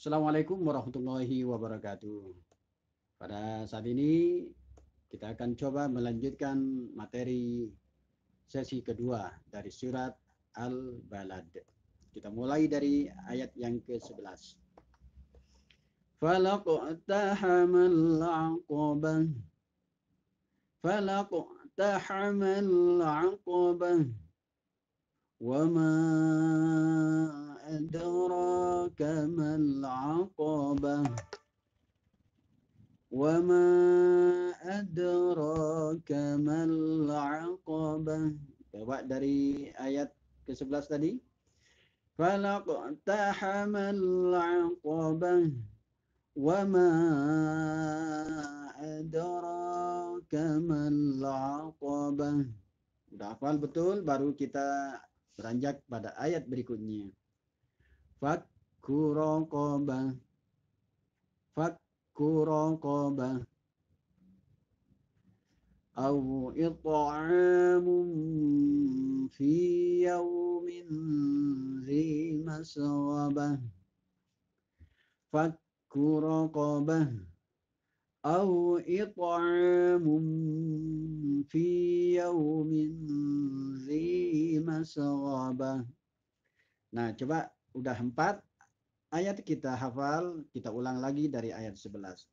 Assalamualaikum warahmatullahi wabarakatuh. Pada saat ini kita akan coba melanjutkan materi sesi kedua dari surat Al-Balad. Kita mulai dari ayat yang ke-11. فَلَقْتَحَمَ Falaqtahamal فَلَقْتَحَمَ Wa وَمَا أدراك ما العقبة وما أدراك ما العقبة Coba dari ayat ke-11 tadi. فَلَقْتَحَمَ الْعَقَبَةِ وَمَا أَدْرَاكَ مَا الْعَقَبَةِ Udah hafal betul, baru kita beranjak pada ayat berikutnya. Fakku raqabah. Fakku raqabah. أو إطعام في يوم ذي مسغبة فك رقبة أو إطعام في يوم ذي مسغبة Nah, coba udah empat ayat kita hafal kita ulang lagi dari ayat sebelas.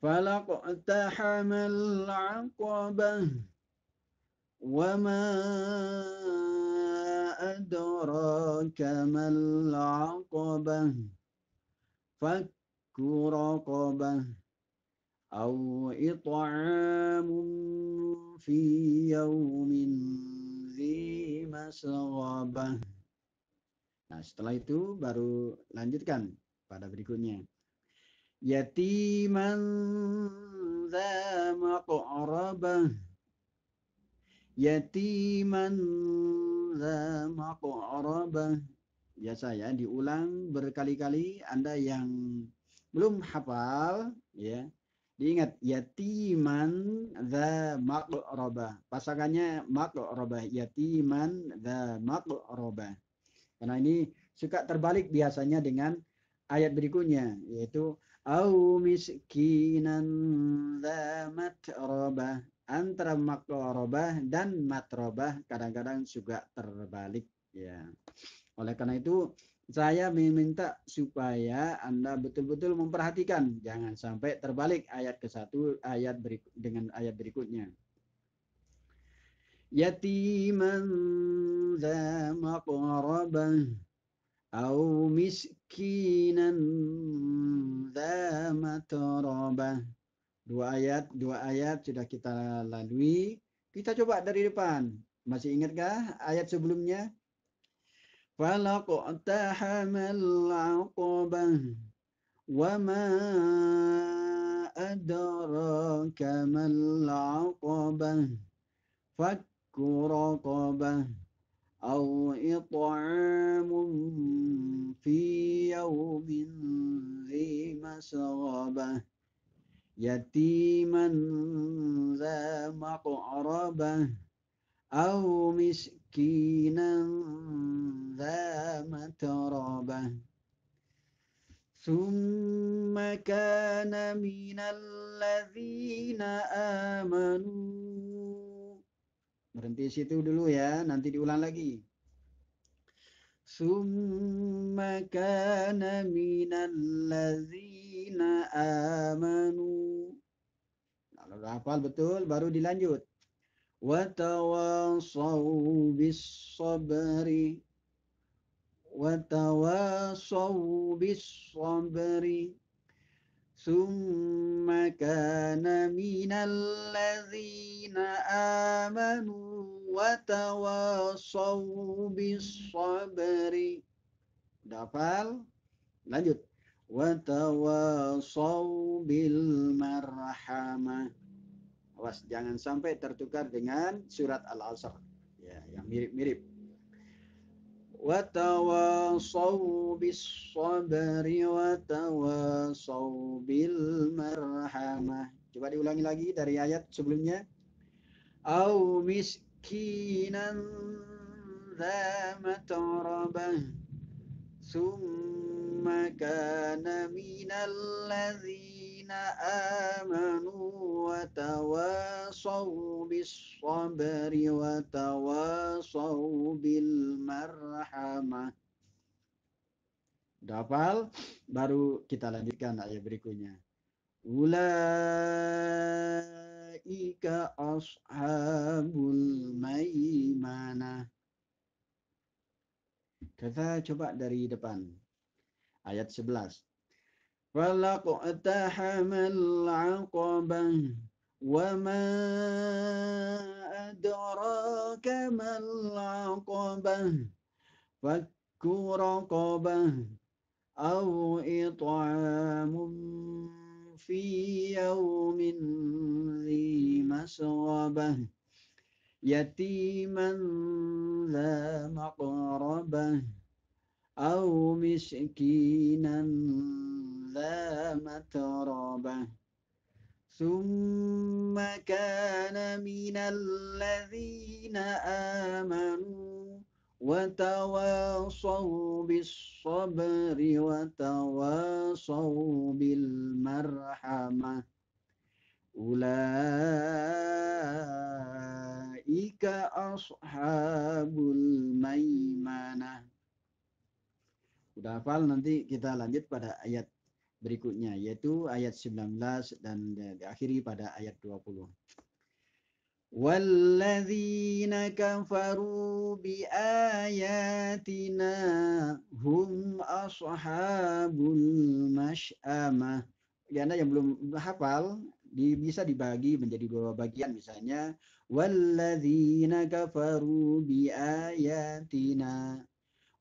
falak tahamal aqabah wa ma adraka mal aqabah fakku raqabah أو إطعام في يوم ذي مسغبه Nah, setelah itu baru lanjutkan pada berikutnya. Yatiman za maqrabah. Yatiman za maqrabah. Biasa ya, diulang berkali-kali Anda yang belum hafal ya. Diingat yatiman za maqrabah. Pasangannya maqrabah, yatiman za maqrabah. Karena ini suka terbalik biasanya dengan ayat berikutnya yaitu au miskinan robah antara makrobah dan matrobah kadang-kadang juga terbalik ya. Oleh karena itu saya meminta supaya Anda betul-betul memperhatikan jangan sampai terbalik ayat ke satu ayat berikut dengan ayat berikutnya. يتيما ذا مقربة أو مسكينا ذا matarabah Dua ayat, dua ayat sudah kita lalui. Kita coba dari depan. Masih ingatkah ayat sebelumnya? Falaqtahamal aqabah wa ma adraka mal aqabah فك رقبة أو إطعام في يوم ذي مسغبة يتيما ذا مقربة أو مسكينا ذا متربة ثم كان من الذين آمنوا Berhenti situ dulu ya, nanti diulang lagi. Summa kana من amanu. Kalau sudah hafal betul baru dilanjut. Wa bisabri bis bisabri Summa kana minal ladzina الذين آمنوا وتواصوا بالصبر Udah hafal? Lanjut. Watawasau bil marhamah. Awas jangan sampai tertukar dengan surat Al-Asr. Ya, yang mirip-mirip. Watawasau bis sabri watawasau bil marhamah. Coba diulangi lagi dari ayat sebelumnya. أو مسكينا ذا متربة ثم كان من الذين آمنوا وتواصوا بالصبر وتواصوا بالمرحمة Dapal, baru kita lanjutkan ayat berikutnya. Ulai Ika ashabul maimanah kita coba dari depan ayat 11 walaqta hamal aqabah wa ma adraka mal aqabah fakku raqabah aw it'amun في يوم ذي مسغبة يتيما ذا مقربة أو مسكينا ذا متربة ثم كان من الذين آمنوا وتواصوا بالصبر وتواصوا بالمرحمة أولئك أصحاب الميمنة Udah hafal nanti kita lanjut pada ayat berikutnya yaitu ayat 19 dan diakhiri pada ayat 20. والذين كفروا بآياتنا hum ashabul masyamah. Bagi Anda yang belum hafal, di, bisa dibagi menjadi dua bagian misalnya walladzina kafaru biayatina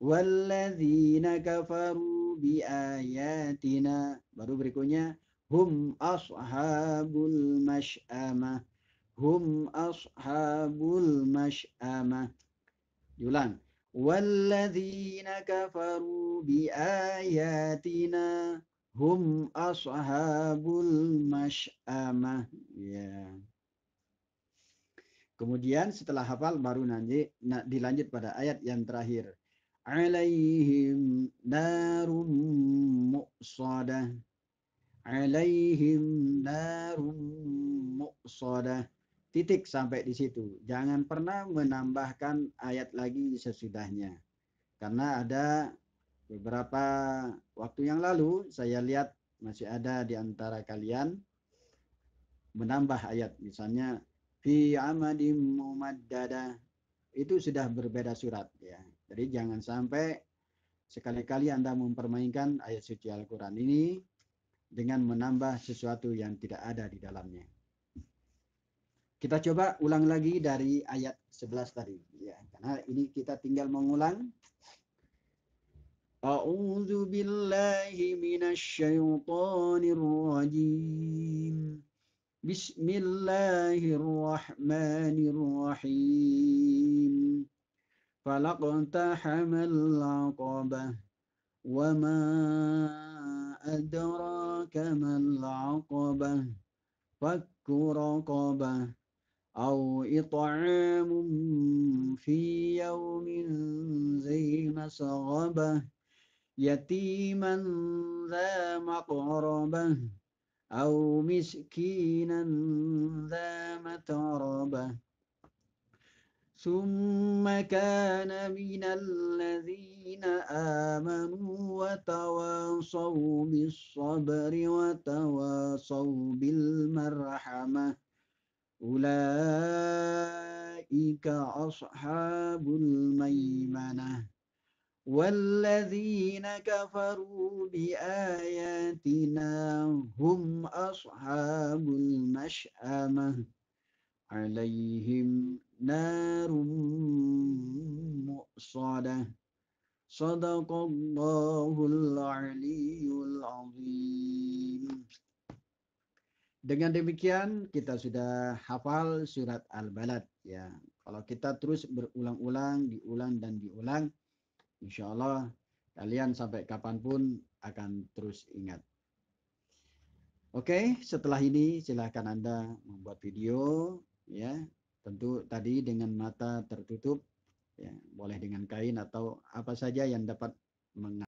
walladzina kafaru biayatina baru berikutnya hum ashabul masyamah hum ashabul mash'ama Yulan Walladzina kafaru biayatina hum ashabul mash'ama Ya. Kemudian setelah hafal baru nanti nah, dilanjut pada ayat yang terakhir. Alaihim narum muqsadah. Alaihim narum muqsadah. Titik sampai di situ. Jangan pernah menambahkan ayat lagi sesudahnya. Karena ada beberapa waktu yang lalu saya lihat masih ada di antara kalian menambah ayat misalnya fi amadim mumaddada itu sudah berbeda surat ya. Jadi jangan sampai sekali-kali Anda mempermainkan ayat suci Al-Qur'an ini dengan menambah sesuatu yang tidak ada di dalamnya. Kita coba ulang lagi dari ayat 11 tadi. Ya, karena ini kita tinggal mengulang. A'udzu billahi minasyaitonir rajim. Bismillahirrahmanirrahim. فلقتحم Wa ma adraka mal العقبة فك رقبة أو إطعام في يوم ذي مسغبة يتيما ذا مقربة أو مسكينا ذا متربة ثم كان من الذين آمنوا وتواصوا بالصبر وتواصوا بالمرحمة أولئك أصحاب الميمنة والذين كفروا بآياتنا هم أصحاب المشأمة عليهم نار مؤصدة صدق الله العلي العظيم Dengan demikian kita sudah hafal surat Al-Balad ya. Kalau kita terus berulang-ulang, diulang dan diulang, insya Allah kalian sampai kapanpun akan terus ingat. Oke, setelah ini silahkan Anda membuat video ya. Tentu tadi dengan mata tertutup ya, boleh dengan kain atau apa saja yang dapat mengatakan.